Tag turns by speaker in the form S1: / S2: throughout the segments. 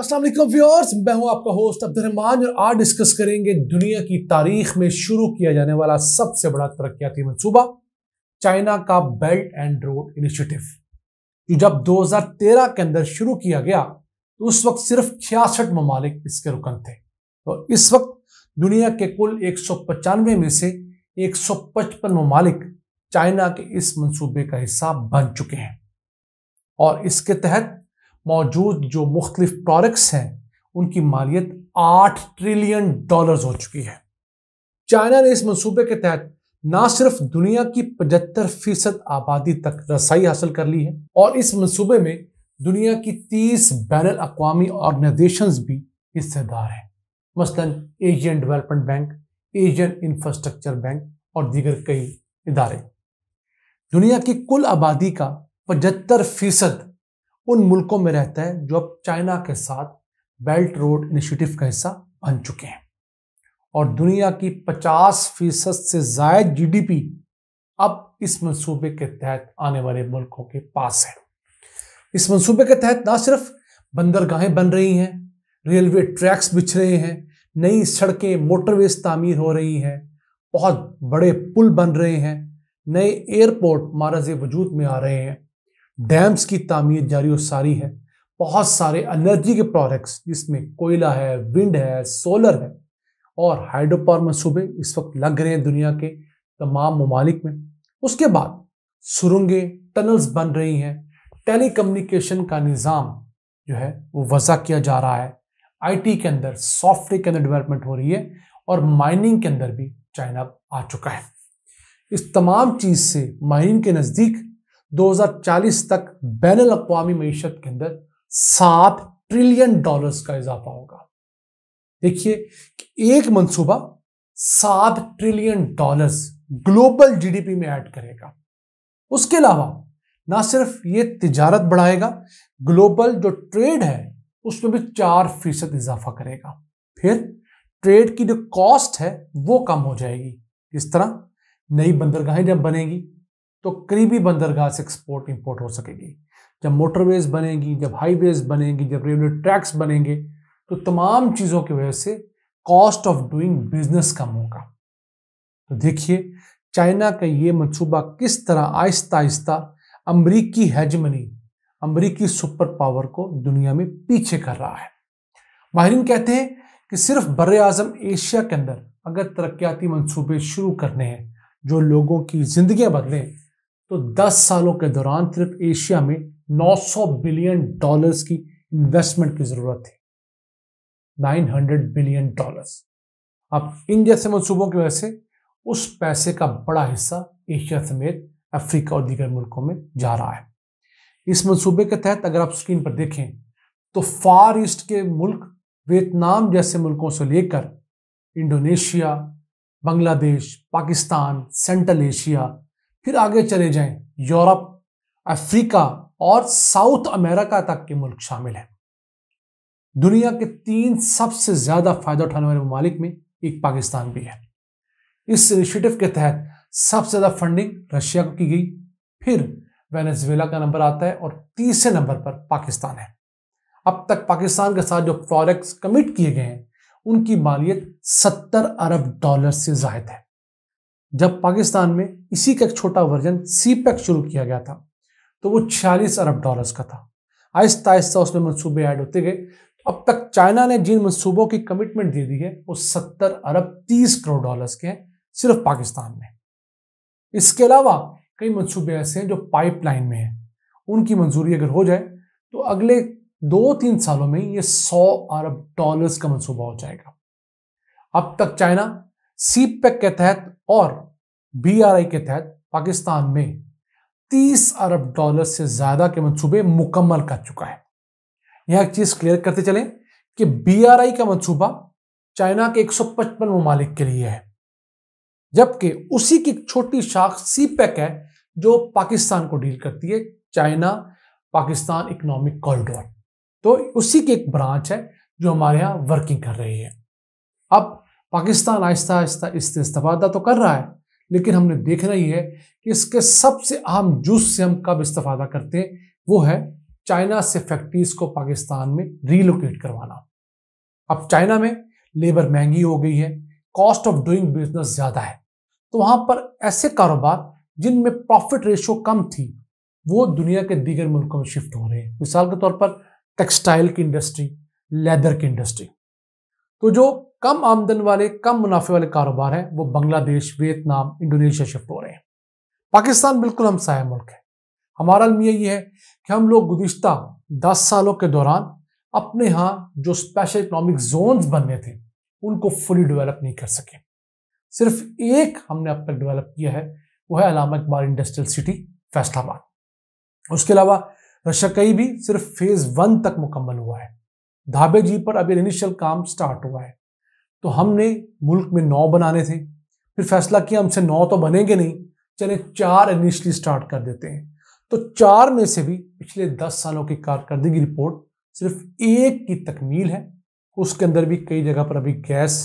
S1: असलम व्यवर्स मैं हूँ आपका होस्ट अब्दुलरहमान और आज डिस्कस करेंगे दुनिया की तारीख में शुरू किया जाने वाला सबसे बड़ा तरक्याती मनसूबा चाइना का बेल्ट एंड रोड इनिशिएटिव जो जब 2013 के अंदर शुरू किया गया तो उस वक्त सिर्फ छियासठ ममालिक इसके रुकन थे और तो इस वक्त दुनिया के कुल एक में से एक ममालिक चाइना के इस मनसूबे का हिस्सा बन चुके हैं और इसके तहत मौजूद जो मुख्तलिफ प्रोडक्ट्स हैं उनकी मालियत आठ ट्रिलियन डॉलर्स हो चुकी है चाइना ने इस मंसूबे के तहत ना सिर्फ दुनिया की पचहत्तर फीसद आबादी तक रसाई हासिल कर ली है और इस मंसूबे में दुनिया की तीस बैन अवी ऑर्गेनाइजेशन भी हिस्सेदार हैं मसलन Asian development bank Asian infrastructure bank और दीगर कई इदारे दुनिया की कुल आबादी का पचहत्तर फीसद उन मुल्कों में रहता है जो अब चाइना के साथ बेल्ट रोड इनिशिएटिव का हिस्सा बन चुके हैं और दुनिया की 50 फीसद से जायद जीडीपी अब इस मंसूबे के तहत आने वाले मुल्कों के पास है इस मंसूबे के तहत ना सिर्फ बंदरगाहें बन रही हैं रेलवे ट्रैक्स बिछ रहे हैं नई सड़कें मोटरवेज तामीर हो रही हैं बहुत बड़े पुल बन रहे हैं नए एयरपोर्ट मारज वजूद में आ रहे हैं डैम्स की तामीर जारी और सारी है बहुत सारे एनर्जी के प्रोडक्ट्स जिसमें कोयला है विंड है सोलर है और हाइड्रोपावर मनसूबे इस वक्त लग रहे हैं दुनिया के तमाम ममालिक में उसके बाद सुरंगें टनल्स बन रही हैं टेलीकम्युनिकेशन का निज़ाम जो है वो वज़ा किया जा रहा है आईटी के अंदर सॉफ्टवेयर के अंदर डेवलपमेंट हो रही है और माइनिंग के अंदर भी चाइना आ चुका है इस तमाम चीज़ से माइनिंग के नज़दीक 2040 तक बैन अवी मीशत के अंदर सात ट्रिलियन डॉलर्स का इजाफा होगा देखिए एक मंसूबा सात ट्रिलियन डॉलर्स ग्लोबल जीडीपी में ऐड करेगा उसके अलावा ना सिर्फ ये तिजारत बढ़ाएगा ग्लोबल जो ट्रेड है उसमें भी चार फीसद इजाफा करेगा फिर ट्रेड की जो कॉस्ट है वो कम हो जाएगी इस तरह नई बंदरगाहें जब बनेगी तो करीबी बंदरगाह से एक्सपोर्ट इंपोर्ट हो सकेगी जब मोटरवेज बनेगी जब हाईवेज बनेगी जब रेलवे ट्रैक्स बनेंगे तो तमाम चीज़ों की वजह से कॉस्ट ऑफ डूइंग बिजनेस कम होगा तो देखिए चाइना का ये मनसूबा किस तरह आहिस्ता आहिस्ता अमरीकी हैजमनी अमरीकी सुपर पावर को दुनिया में पीछे कर रहा है माहरीन कहते हैं कि सिर्फ बर अजम एशिया के अंदर अगर तरक्याती मनसूबे शुरू करने हैं जो लोगों की ज़िंदगियां बदलें तो 10 सालों के दौरान सिर्फ एशिया में 900 बिलियन डॉलर्स की इन्वेस्टमेंट की जरूरत थी 900 बिलियन डॉलर्स अब इन जैसे मनसूबों की वजह से उस पैसे का बड़ा हिस्सा एशिया समेत अफ्रीका और दीगर मुल्कों में जा रहा है इस मनसूबे के तहत अगर आप स्क्रीन पर देखें तो फार ईस्ट के मुल्क वियतनाम जैसे मुल्कों से लेकर Indonesia Bangladesh Pakistan central Asia फिर आगे चले जाएं यूरोप अफ्रीका और साउथ अमेरिका तक के मुल्क शामिल हैं दुनिया के तीन सबसे ज्यादा फायदा उठाने वाले ममालिक में एक पाकिस्तान भी है इस इनिशिएटिव के तहत सबसे ज्यादा फंडिंग रशिया को की गई फिर वेनेजुएला का नंबर आता है और तीसरे नंबर पर पाकिस्तान है अब तक पाकिस्तान के साथ जो फॉरेक्स कमिट किए गए हैं उनकी मालियत सत्तर अरब डॉलर से जायद है जब पाकिस्तान में इसी का एक छोटा वर्जन पैक e शुरू किया गया था तो वो छियालीस अरब डॉलर्स का था आहिस्ता आहिस्ता उसमें मनसूबे ऐड होते गए अब तक चाइना ने जिन मनसूबों की कमिटमेंट दे दी है वो सत्तर अरब तीस करोड़ डॉलर्स के हैं सिर्फ पाकिस्तान में इसके अलावा कई मनसूबे ऐसे हैं जो पाइपलाइन में हैं उनकी मंजूरी अगर हो जाए तो अगले दो तीन सालों में ये सौ अरब डॉलर्स का मनसूबा हो जाएगा अब तक चाइना सीपेक के तहत और बीआरआई के तहत पाकिस्तान में 30 अरब डॉलर से ज्यादा के मंसूबे मुकम्मल कर चुका है यह एक चीज क्लियर करते चले कि बीआरआई का मंसूबा चाइना के 155 ममालिक के लिए है जबकि उसी की छोटी शाख सीपेक है जो पाकिस्तान को डील करती है चाइना पाकिस्तान इकोनॉमिक कॉरिडोर तो उसी की एक ब्रांच है जो हमारे यहां वर्किंग कर रही है अब पाकिस्तान आहिस्ता आहिस्ता इससे इस्तफादा तो कर रहा है लेकिन हमने देखना ही है कि इसके सबसे अहम जूस से हम कब इस्तफादा करते हैं वो है चाइना से फैक्ट्रीज को पाकिस्तान में रीलोकेट करवाना अब चाइना में लेबर महंगी हो गई है कॉस्ट ऑफ डूइंग बिजनेस ज़्यादा है तो वहाँ पर ऐसे कारोबार जिनमें प्रॉफिट रेशो कम थी वो दुनिया के दीगर मुल्कों में शिफ्ट हो रहे हैं मिसाल के तौर पर टेक्सटाइल की इंडस्ट्री लेदर की इंडस्ट्री तो जो कम आमदन वाले कम मुनाफे वाले कारोबार हैं वो बांग्लादेश वियतनाम इंडोनेशिया शिफ्ट हो रहे हैं पाकिस्तान बिल्कुल हमसाया मुल्क है हमारा अलमिया ये है कि हम लोग गुज्त दस सालों के दौरान अपने यहाँ जो स्पेशल इकोनॉमिक जोन्स बनने थे उनको फुली डेवलप नहीं कर सके सिर्फ एक हमने अब तक डेवलप किया है वो है अलामा इकबाल इंडस्ट्रियल सिटी फैसलाबाद उसके अलावा कई भी सिर्फ फेज़ वन तक मुकम्मल हुआ है धाबे जी पर अभी इनिशियल काम स्टार्ट हुआ है तो हमने मुल्क में नौ बनाने थे फिर फैसला किया हमसे नौ तो बनेंगे नहीं चले चार इनिशली स्टार्ट कर देते हैं तो चार में से भी पिछले दस सालों की कारकर्दगी रिपोर्ट सिर्फ एक की तकमील है उसके अंदर भी कई जगह पर अभी गैस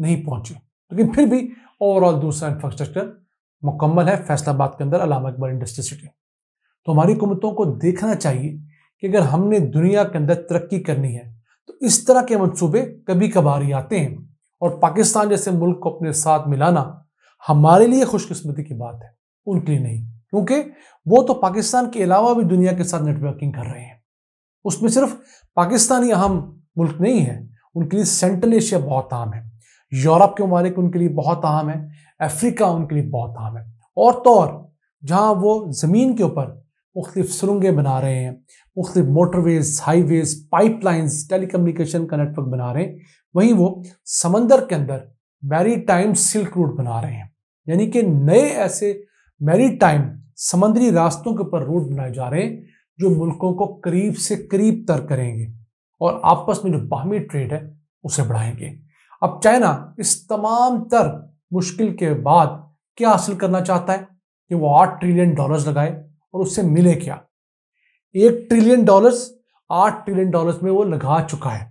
S1: नहीं पहुंची लेकिन फिर भी ओवरऑल दूसरा इंफ्रास्ट्रक्चर मुकम्मल है फैसलाबाद के अंदर अलामा अकबर इंडस्ट्री सिटी तो हमारी हुकूमतों को देखना चाहिए कि अगर हमने दुनिया के अंदर तरक्की करनी है तो इस तरह के मनसूबे कभी कभार ही आते हैं और पाकिस्तान जैसे मुल्क को अपने साथ मिलाना हमारे लिए खुशकिस्मती की बात है उनके लिए नहीं क्योंकि वो तो पाकिस्तान के अलावा भी दुनिया के साथ नेटवर्किंग कर रहे हैं उसमें सिर्फ पाकिस्तानी अहम मुल्क नहीं है उनके लिए सेंट्रल एशिया बहुत अहम है यूरोप के ममालिक उनके लिए बहुत अहम है अफ्रीका उनके लिए बहुत अहम है और तो और जहाँ वो ज़मीन के ऊपर मुख्तफ सुरंगें बना रहे हैं मुख्तफ motorways highways pipelines telecommunication का नेटवर्क बना रहे हैं वहीं वो समंदर के अंदर मैरी टाइम सिल्क रूट बना रहे हैं यानी कि नए ऐसे मैरी टाइम समंदरी रास्तों के ऊपर रूट बनाए जा रहे हैं जो मुल्कों को करीब से करीब तर करेंगे और आपस में जो बाहमी ट्रेड है उसे बढ़ाएंगे अब चाइना इस तमाम तर मुश्किल के बाद क्या हासिल करना चाहता है कि वो आठ ट्रिलियन डॉलर्स लगाए और उससे मिले क्या एक ट्रिलियन डॉलर्स आठ ट्रिलियन डॉलर्स में वो लगा चुका है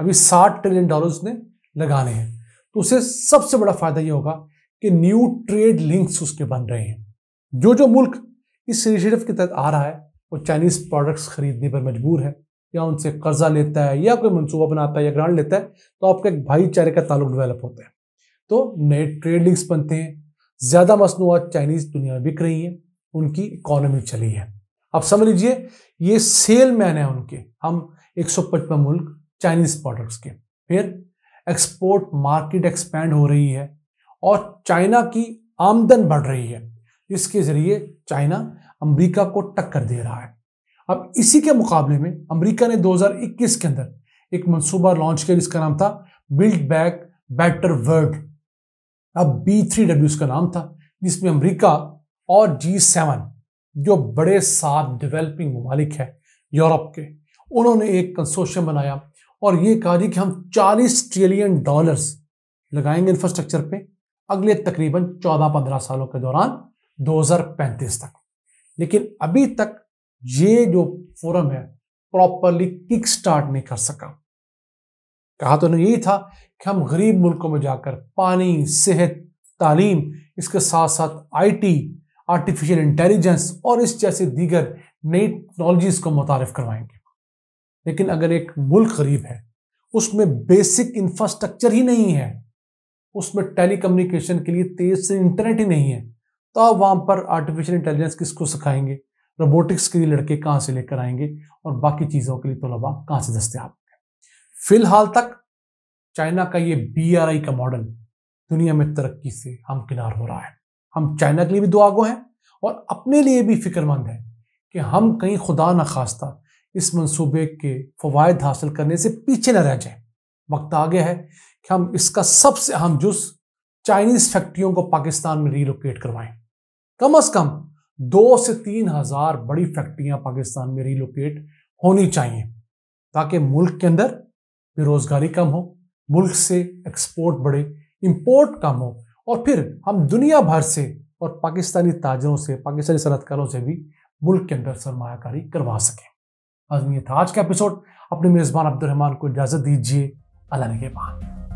S1: अभी साठ ट्रिलियन डॉलर ने लगाने हैं तो उसे सबसे बड़ा फायदा ये होगा कि न्यू ट्रेड लिंक्स उसके बन रहे हैं जो जो मुल्क इस इनिशिएटिव के तहत आ रहा है वो चाइनीज़ प्रोडक्ट्स खरीदने पर मजबूर है या उनसे कर्जा लेता है या कोई मनसूबा बनाता है या ग्रांड लेता है तो आपका एक भाईचारे का ताल्लुक डेवलप होता है तो नए ट्रेड लिंक्स बनते हैं ज़्यादा मसनूआत चाइनीज़ दुनिया में बिक रही हैं उनकी इकोनॉमी चली है अब समझ लीजिए ये सेल मैन है उनके हम एक सौ पचपन मुल्क चाइनीज प्रोडक्ट्स के फिर एक्सपोर्ट मार्केट एक्सपैंड हो रही है और चाइना की आमदन बढ़ रही है इसके जरिए चाइना अमेरिका को टक्कर दे रहा है अब इसी के मुकाबले में अमेरिका ने 2021 के अंदर एक मंसूबा लॉन्च किया जिसका नाम था बिल्ड बैक बेटर वर्ल्ड अब बी थ्री डब्ल्यू उसका नाम था जिसमें अमेरिका और जी सेवन जो बड़े सात डेवलपिंग ममालिक है यूरोप के उन्होंने एक कंसोशियम बनाया और ये कहा जी कि हम 40 ट्रिलियन डॉलर्स लगाएंगे इंफ्रास्ट्रक्चर पे अगले तकरीबन 14-15 सालों के दौरान 2035 तक लेकिन अभी तक ये जो फोरम है प्रॉपरली किक स्टार्ट नहीं कर सका कहा तो उन्होंने यही था कि हम गरीब मुल्कों में जाकर पानी सेहत तालीम इसके साथ साथ आईटी आर्टिफिशियल इंटेलिजेंस और इस जैसे दीगर नई टेक्नोलॉजीज़ को मुतारफ़ करवाएंगे लेकिन अगर एक मुल्क गरीब है उसमें बेसिक इंफ्रास्ट्रक्चर ही नहीं है उसमें कम्युनिकेशन के लिए तेज से इंटरनेट ही नहीं है तो आप वहाँ पर आर्टिफिशियल इंटेलिजेंस किसको सिखाएंगे रोबोटिक्स के लिए लड़के कहाँ से लेकर आएंगे और बाकी चीज़ों के लिए तलबा तो कहाँ से दस्तियाब फिलहाल तक चाइना का ये बी का मॉडल दुनिया में तरक्की से हमकिनार हो रहा है हम चाइना के लिए भी दुआगो हैं और अपने लिए भी फिक्रमंद हैं कि हम कहीं खुदा न खास्ता इस मंसूबे के फवायद हासिल करने से पीछे न रह जाए वक्त आ गया है कि हम इसका सबसे अहम जुस चाइनीज़ फैक्ट्रियों को पाकिस्तान में रीलोकेट करवाएं कम अज़ कम दो से तीन हज़ार बड़ी फैक्ट्रियां पाकिस्तान में रीलोकेट होनी चाहिए ताकि मुल्क के अंदर बेरोज़गारी कम हो मुल्क से एक्सपोर्ट बढ़े इम्पोर्ट कम हो और फिर हम दुनिया भर से और पाकिस्तानी ताजरों से पाकिस्तानी सनतकारों से भी मुल्क के अंदर सरमाकारी करवा सकें अजमी था आज का एपिसोड अपने मेज़बान अब्दुलरहमान को इजाज़त दीजिए अल्लाह के पान